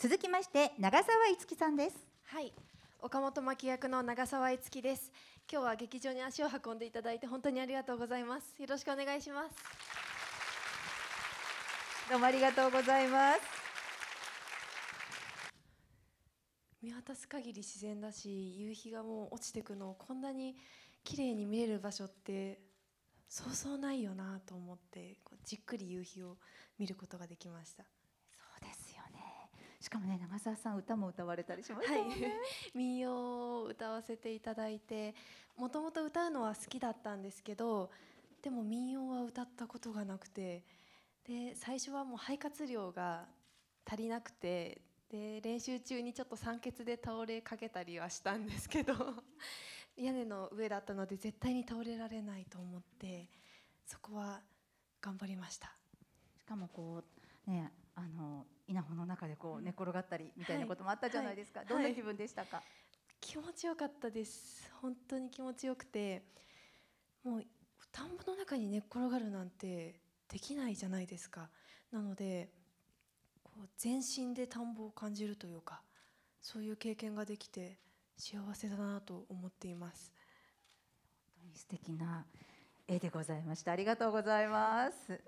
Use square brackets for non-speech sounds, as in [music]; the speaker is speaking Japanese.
続きまして長澤いつきさんですはい岡本真希役の長澤いつきです今日は劇場に足を運んでいただいて本当にありがとうございますよろしくお願いしますどうもありがとうございます見渡す限り自然だし夕日がもう落ちてくのをこんなに綺麗に見れる場所ってそうそうないよなと思ってじっくり夕日を見ることができましたしかもね長澤さん歌も歌われたりしましたね、はい、[laughs] 民謡を歌わせていただいてもともと歌うのは好きだったんですけどでも民謡は歌ったことがなくてで最初はもう肺活量が足りなくてで練習中にちょっと酸欠で倒れかけたりはしたんですけど [laughs] 屋根の上だったので絶対に倒れられないと思ってそこは頑張りました。しかもこうね、でこう寝転がったりみたいなこともあったじゃないですか、はいはい、どんな気分でしたか、気持ちよかったです本当に気持ちよくてもう田んぼの中に寝っ転がるなんてできないじゃないですかなのでこう全身で田んぼを感じるというかそういう経験ができて幸せだなと思っています本当に素敵な絵でございましたありがとうございます